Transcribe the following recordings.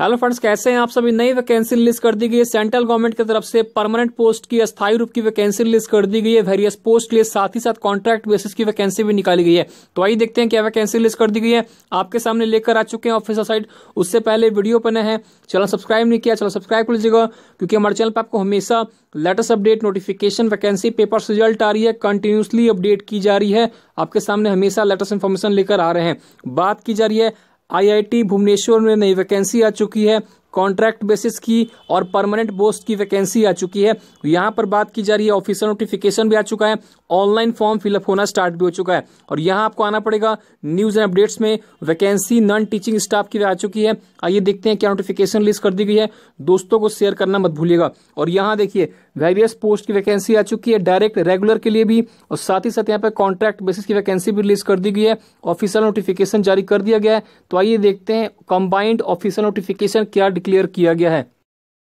hello friends कैसे हैं आप सभी नई वैकेंसी रिलीज कर दी गई है सेंट्रल गवर्नमेंट की तरफ से परमानेंट पोस्ट की स्थायी रूप की वैकेंसी रिलीज कर दी गई है वेरियस पोस्ट के लिए साथ ही साथ कॉन्ट्रैक्ट बेसिस की वैकेंसी भी निकाली गई है तो आइए देखते हैं क्या वैकेंसी रिलीज कर दी गई है आपके सामने लेकर आ चुके हैं ऑफिसर साइड उससे पहले वीडियो बने हैं चलो सब्सक्राइब नहीं किया चलो सब्सक्राइब कर लीजिएगा क्योंकि हमारे चैनल पर आपको हमेशा latest update notification vacancy paper result आ रही है कंटिन्यूसली अपडेट की जा रही है आपके सामने हमेशा लेटेस्ट इन्फॉर्मेशन लेकर आ रहे हैं बात की जा रही है आईआईटी भुवनेश्वर में नई वैकेंसी आ चुकी है कॉन्ट्रैक्ट बेसिस की और परमानेंट पोस्ट की वैकेंसी आ चुकी है यहाँ पर बात की जा रही है ऑफिसर नोटिफिकेशन भी आ चुका है ऑनलाइन फॉर्म फिलअप होना स्टार्ट भी हो चुका है और यहाँ आपको आना पड़ेगा न्यूज़ एंड अपडेट्स में वैकेंसी नॉन टीचिंग स्टाफ की आ चुकी है आइए देखते हैं क्या नोटिफिकेशन लिस्ट कर दी गई है दोस्तों को शेयर करना मत भूलिएगा और यहाँ देखिए वेरियस पोस्ट की वैकेंसी आ चुकी है डायरेक्ट रेगुलर के लिए भी और साथ ही साथ यहाँ पर कॉन्ट्रैक्ट बेसिस की वैकेंसी भी रिलीज कर दी गई है ऑफिसियल नोटिफिकेशन जारी कर दिया गया है तो आइए देखते हैं कंबाइंड ऑफिसियल नोटिफिकेशन क्या डिक्लेयर किया गया है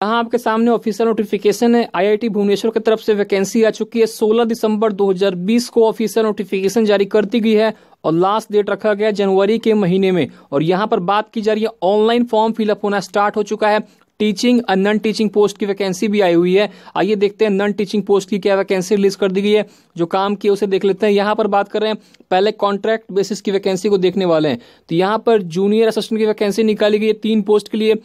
यहाँ आपके सामने ऑफिशियल नोटिफिकेशन है आईआईटी भुवनेश्वर की तरफ से वैकेंसी आ चुकी है 16 दिसंबर 2020 को ऑफिशियल नोटिफिकेशन जारी कर दी गई है और लास्ट डेट रखा गया जनवरी के महीने में और यहाँ पर बात की जा रही है ऑनलाइन फॉर्म फिलअप होना स्टार्ट हो चुका है टीचिंग नॉन टीचिंग पोस्ट की वैकेंसी भी आई हुई है आइए देखते हैं नॉन टीचिंग पोस्ट की क्या वैकेंसी रिलीज कर दी गई है जो काम की उसे देख लेते हैं यहाँ पर बात कर रहे हैं पहले कॉन्ट्रैक्ट बेसिस की वैकेंसी को देखने वाले हैं तो यहाँ पर जूनियर असिस्टेंट की वैकेंसी निकाली गई है तीन पोस्ट के लिए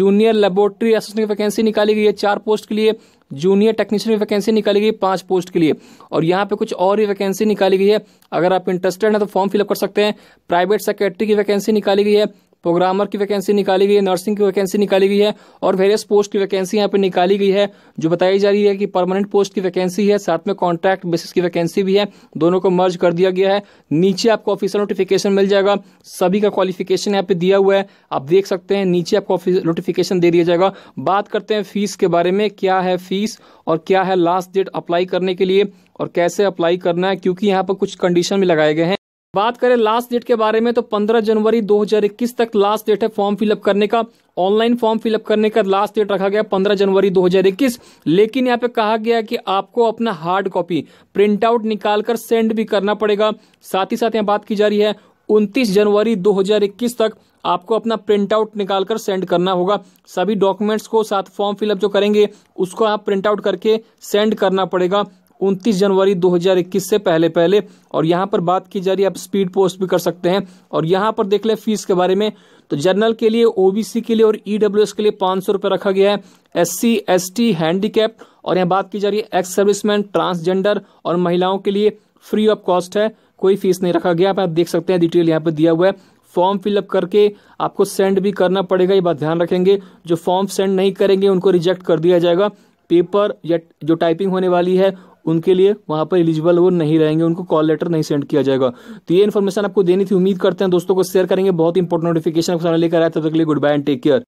जूनियर लेबोरेटरी असिस्टेंट की वैकेंसी निकाली गई है चार पोस्ट के लिए जूनियर टेक्नीशियन की वैकेंसी निकाली गई पांच पोस्ट के लिए और यहाँ पे कुछ और भी वैकेंसी निकाली गई है अगर आप इंटरेस्टेड हैं तो फॉर्म फिलअप कर सकते हैं प्राइवेट सेक्रेटरी की वैकेंसी निकाली गई है प्रोग्रामर की वैकेंसी निकाली गई है नर्सिंग की वैकेंसी निकाली गई है और वेरियस पोस्ट की वैकेंसी यहाँ पे निकाली गई है जो बताई जा रही है कि परमानेंट पोस्ट की वैकेंसी है साथ में कॉन्ट्रैक्ट बेसिस की वैकेंसी भी है दोनों को मर्ज कर दिया गया है नीचे आपको ऑफिसियल नोटिफिकेशन मिल जाएगा सभी का क्वालिफिकेशन यहाँ पे दिया हुआ है आप देख सकते हैं नीचे आपको नोटिफिकेशन दे दिया जाएगा बात करते हैं फीस के बारे में क्या है फीस और क्या है लास्ट डेट अप्लाई करने के लिए और कैसे अप्लाई करना है क्योंकि यहाँ पर कुछ कंडीशन भी लगाए गए हैं बात करें लास्ट डेट के बारे में तो 15 जनवरी 2021 तक लास्ट डेट है फॉर्म फिलअप करने का ऑनलाइन फॉर्म फिलअप करने का लास्ट डेट रखा गया 15 जनवरी 2021 लेकिन यहाँ पे कहा गया कि आपको अपना हार्ड कॉपी प्रिंट आउट निकाल कर सेंड भी करना पड़ेगा साथ ही साथ यहाँ बात की जा रही है 29 जनवरी 2021 तक आपको अपना प्रिंट आउट निकाल कर सेंड करना होगा सभी डॉक्यूमेंट्स को साथ फॉर्म फिलअप जो करेंगे उसको आप प्रिंट आउट करके सेंड करना पड़ेगा उनतीस जनवरी 2021 से पहले पहले और यहाँ पर बात की जा रही है आप स्पीड पोस्ट भी कर सकते हैं और यहाँ पर देख लें फीस के बारे में तो जनरल के लिए ओबीसी के लिए और ईडब्ल्यूएस e के लिए पाँच सौ रुपये रखा गया है S C S T handicap और यहाँ बात की जा रही है एक्स सर्विसमैन ट्रांसजेंडर और महिलाओं के लिए फ्री ऑफ कॉस्ट है कोई फीस नहीं रखा गया आप देख सकते हैं डिटेल यहाँ पर दिया हुआ है फॉर्म फिलअप करके आपको सेंड भी करना पड़ेगा ये बात ध्यान रखेंगे जो फॉर्म सेंड नहीं करेंगे उनको रिजेक्ट कर दिया जाएगा पेपर या जो टाइपिंग होने वाली है उनके लिए वहाँ पर एलिजिबल वो नहीं रहेंगे उनको कॉल लेटर नहीं सेंड किया जाएगा तो ये इन्फॉर्मेशन आपको देनी थी उम्मीद करते हैं दोस्तों को शेयर करेंगे बहुत इंपॉर्टेंट नोटिफिकेशन आपको लेकर आया तब तक लिए good bye and take care